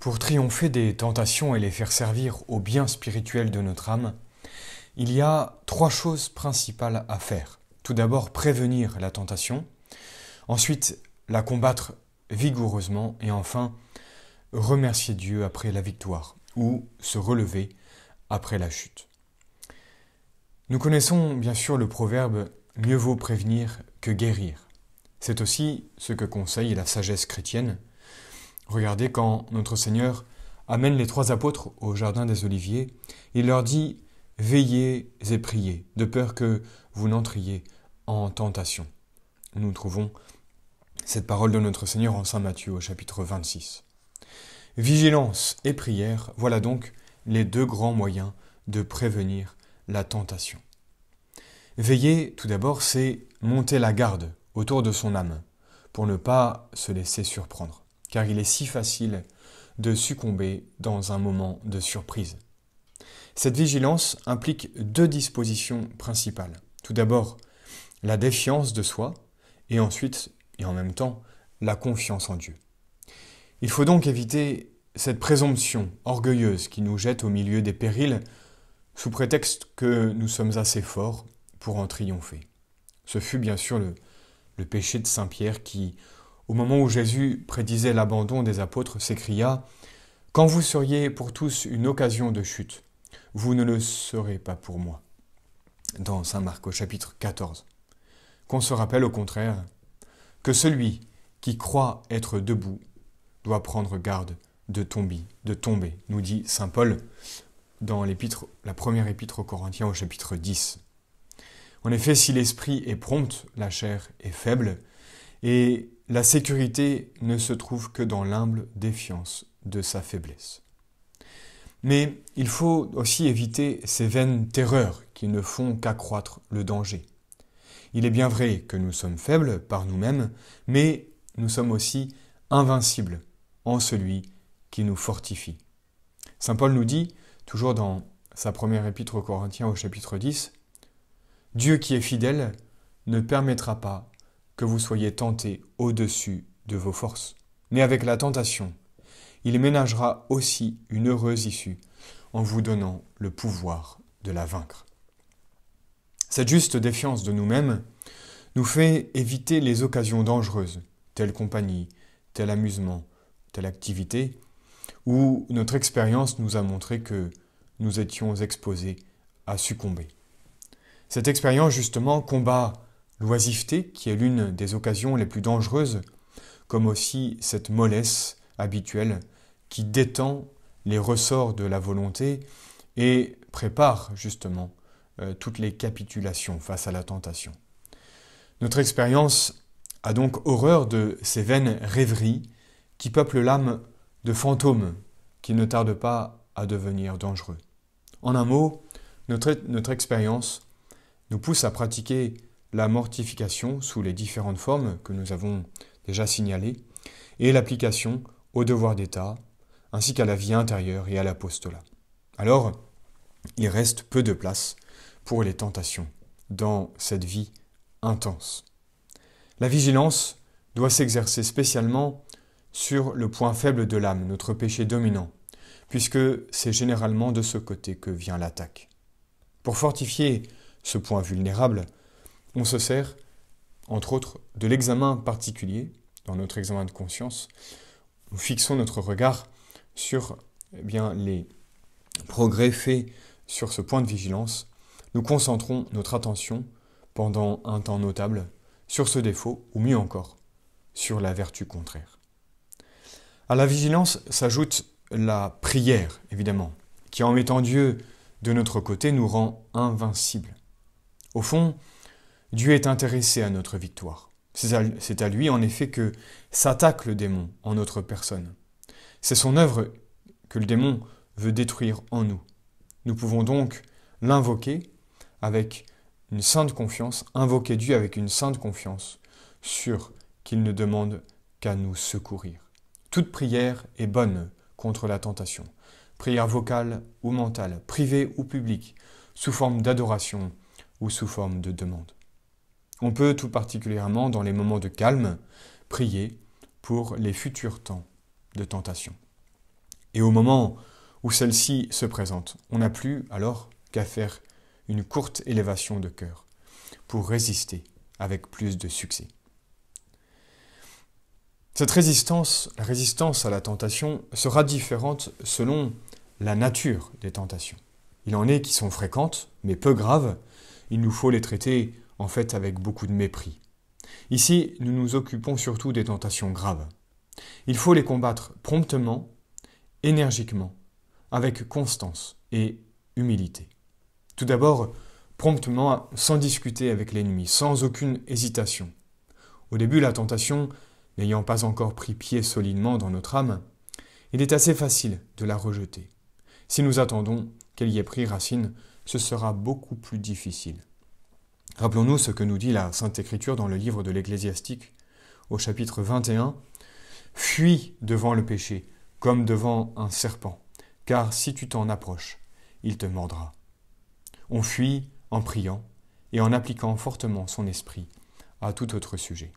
Pour triompher des tentations et les faire servir au bien spirituel de notre âme, il y a trois choses principales à faire. Tout d'abord, prévenir la tentation, ensuite, la combattre vigoureusement, et enfin, remercier Dieu après la victoire, ou se relever après la chute. Nous connaissons bien sûr le proverbe Mieux vaut prévenir que guérir. C'est aussi ce que conseille la sagesse chrétienne, Regardez quand notre Seigneur amène les trois apôtres au Jardin des Oliviers, il leur dit Veillez et priez, de peur que vous n'entriez en tentation. Nous trouvons cette parole de notre Seigneur en Saint Matthieu au chapitre 26. Vigilance et prière, voilà donc les deux grands moyens de prévenir la tentation. Veiller, tout d'abord, c'est monter la garde autour de son âme, pour ne pas se laisser surprendre car il est si facile de succomber dans un moment de surprise. Cette vigilance implique deux dispositions principales. Tout d'abord, la défiance de soi, et ensuite, et en même temps, la confiance en Dieu. Il faut donc éviter cette présomption orgueilleuse qui nous jette au milieu des périls sous prétexte que nous sommes assez forts pour en triompher. Ce fut bien sûr le, le péché de Saint Pierre qui au moment où Jésus prédisait l'abandon des apôtres, s'écria Quand vous seriez pour tous une occasion de chute, vous ne le serez pas pour moi. Dans Saint Marc au chapitre 14. Qu'on se rappelle au contraire que celui qui croit être debout doit prendre garde de tomber, de tomber, nous dit Saint Paul dans l'épître, la première épître aux Corinthiens au chapitre 10. En effet, si l'esprit est prompt, la chair est faible, et la sécurité ne se trouve que dans l'humble défiance de sa faiblesse. Mais il faut aussi éviter ces vaines terreurs qui ne font qu'accroître le danger. Il est bien vrai que nous sommes faibles par nous-mêmes, mais nous sommes aussi invincibles en celui qui nous fortifie. Saint Paul nous dit, toujours dans sa première épître aux Corinthiens au chapitre 10, Dieu qui est fidèle ne permettra pas que vous soyez tenté au-dessus de vos forces. Mais avec la tentation, il ménagera aussi une heureuse issue en vous donnant le pouvoir de la vaincre. Cette juste défiance de nous-mêmes nous fait éviter les occasions dangereuses, telle compagnie, tel amusement, telle activité, où notre expérience nous a montré que nous étions exposés à succomber. Cette expérience, justement, combat L'oisiveté, qui est l'une des occasions les plus dangereuses, comme aussi cette mollesse habituelle qui détend les ressorts de la volonté et prépare justement euh, toutes les capitulations face à la tentation. Notre expérience a donc horreur de ces vaines rêveries qui peuplent l'âme de fantômes qui ne tardent pas à devenir dangereux. En un mot, notre expérience nous pousse à pratiquer la mortification sous les différentes formes que nous avons déjà signalées, et l'application au devoir d'État, ainsi qu'à la vie intérieure et à l'apostolat. Alors, il reste peu de place pour les tentations dans cette vie intense. La vigilance doit s'exercer spécialement sur le point faible de l'âme, notre péché dominant, puisque c'est généralement de ce côté que vient l'attaque. Pour fortifier ce point vulnérable, on se sert, entre autres, de l'examen particulier, dans notre examen de conscience. Nous fixons notre regard sur eh bien, les progrès faits sur ce point de vigilance. Nous concentrons notre attention pendant un temps notable sur ce défaut, ou mieux encore, sur la vertu contraire. À la vigilance s'ajoute la prière, évidemment, qui en mettant Dieu de notre côté nous rend invincibles. Au fond, Dieu est intéressé à notre victoire. C'est à lui en effet que s'attaque le démon en notre personne. C'est son œuvre que le démon veut détruire en nous. Nous pouvons donc l'invoquer avec une sainte confiance, invoquer Dieu avec une sainte confiance, sûr qu'il ne demande qu'à nous secourir. Toute prière est bonne contre la tentation, prière vocale ou mentale, privée ou publique, sous forme d'adoration ou sous forme de demande. On peut tout particulièrement, dans les moments de calme, prier pour les futurs temps de tentation. Et au moment où celle-ci se présente, on n'a plus alors qu'à faire une courte élévation de cœur pour résister avec plus de succès. Cette résistance, la résistance à la tentation, sera différente selon la nature des tentations. Il en est qui sont fréquentes, mais peu graves. Il nous faut les traiter en fait avec beaucoup de mépris. Ici, nous nous occupons surtout des tentations graves. Il faut les combattre promptement, énergiquement, avec constance et humilité. Tout d'abord, promptement, sans discuter avec l'ennemi, sans aucune hésitation. Au début, la tentation, n'ayant pas encore pris pied solidement dans notre âme, il est assez facile de la rejeter. Si nous attendons qu'elle y ait pris racine, ce sera beaucoup plus difficile. Rappelons-nous ce que nous dit la Sainte Écriture dans le livre de l'Ecclésiastique au chapitre 21. Fuis devant le péché, comme devant un serpent, car si tu t'en approches, il te mordra. On fuit en priant et en appliquant fortement son esprit à tout autre sujet.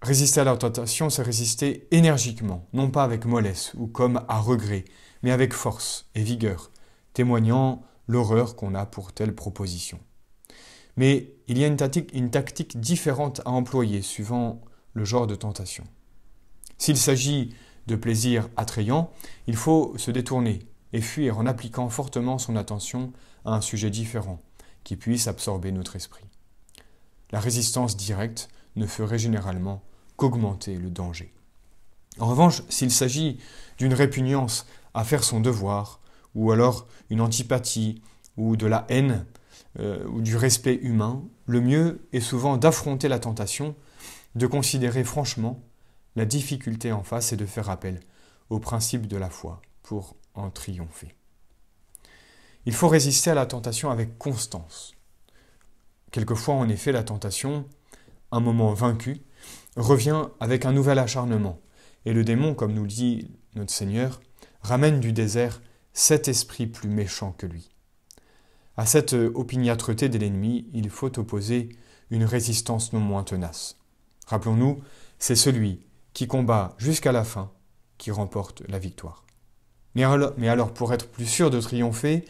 Résister à la tentation, c'est résister énergiquement, non pas avec mollesse ou comme à regret, mais avec force et vigueur, témoignant l'horreur qu'on a pour telle proposition. Mais il y a une tactique, une tactique différente à employer suivant le genre de tentation. S'il s'agit de plaisirs attrayants, il faut se détourner et fuir en appliquant fortement son attention à un sujet différent qui puisse absorber notre esprit. La résistance directe ne ferait généralement qu'augmenter le danger. En revanche, s'il s'agit d'une répugnance à faire son devoir, ou alors une antipathie ou de la haine euh, ou du respect humain, le mieux est souvent d'affronter la tentation, de considérer franchement la difficulté en face et de faire appel au principe de la foi pour en triompher. Il faut résister à la tentation avec constance. Quelquefois, en effet, la tentation, un moment vaincu, revient avec un nouvel acharnement, et le démon, comme nous le dit notre Seigneur, ramène du désert cet esprit plus méchant que lui. À cette opiniâtreté de l'ennemi, il faut opposer une résistance non moins tenace. Rappelons-nous, c'est celui qui combat jusqu'à la fin qui remporte la victoire. Mais alors, mais alors, pour être plus sûr de triompher,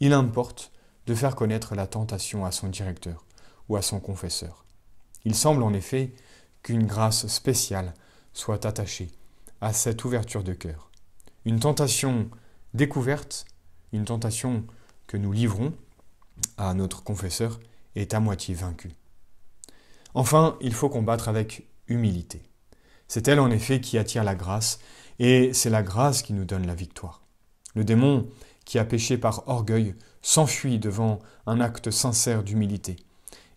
il importe de faire connaître la tentation à son directeur ou à son confesseur. Il semble en effet qu'une grâce spéciale soit attachée à cette ouverture de cœur. Une tentation découverte, une tentation que nous livrons à notre confesseur est à moitié vaincu. Enfin, il faut combattre avec humilité. C'est elle en effet qui attire la grâce, et c'est la grâce qui nous donne la victoire. Le démon, qui a péché par orgueil, s'enfuit devant un acte sincère d'humilité,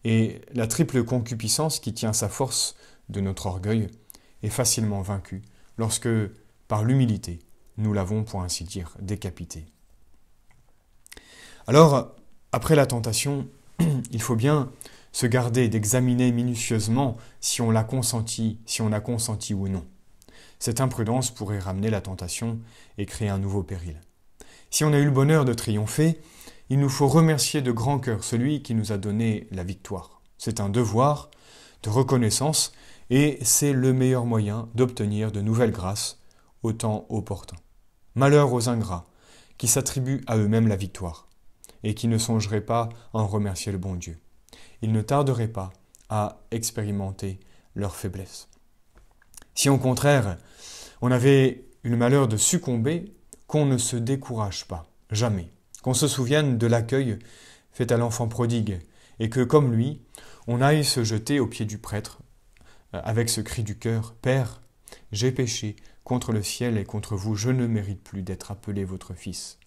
et la triple concupiscence qui tient sa force de notre orgueil est facilement vaincue lorsque, par l'humilité, nous l'avons, pour ainsi dire, décapité. Alors, après la tentation, il faut bien se garder d'examiner minutieusement si on l'a consenti, si on a consenti ou non. Cette imprudence pourrait ramener la tentation et créer un nouveau péril. Si on a eu le bonheur de triompher, il nous faut remercier de grand cœur celui qui nous a donné la victoire. C'est un devoir de reconnaissance et c'est le meilleur moyen d'obtenir de nouvelles grâces au temps opportun. Malheur aux ingrats qui s'attribuent à eux-mêmes la victoire et qui ne songeraient pas à en remercier le bon Dieu. Ils ne tarderaient pas à expérimenter leur faiblesse. Si au contraire, on avait eu le malheur de succomber, qu'on ne se décourage pas, jamais, qu'on se souvienne de l'accueil fait à l'enfant prodigue, et que, comme lui, on aille se jeter aux pieds du prêtre euh, avec ce cri du cœur Père, j'ai péché contre le ciel et contre vous, je ne mérite plus d'être appelé votre fils.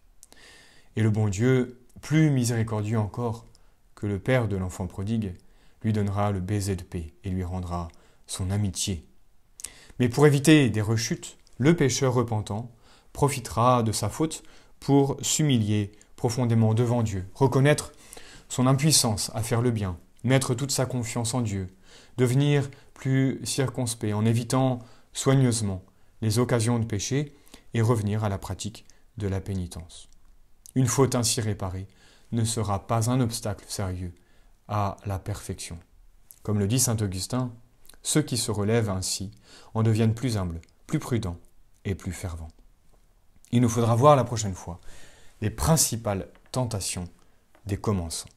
Et le bon Dieu plus miséricordieux encore que le père de l'enfant prodigue, lui donnera le baiser de paix et lui rendra son amitié. Mais pour éviter des rechutes, le pécheur repentant profitera de sa faute pour s'humilier profondément devant Dieu, reconnaître son impuissance à faire le bien, mettre toute sa confiance en Dieu, devenir plus circonspect en évitant soigneusement les occasions de péché et revenir à la pratique de la pénitence. Une faute ainsi réparée ne sera pas un obstacle sérieux à la perfection. Comme le dit saint Augustin, ceux qui se relèvent ainsi en deviennent plus humbles, plus prudents et plus fervents. Il nous faudra voir la prochaine fois les principales tentations des commençants.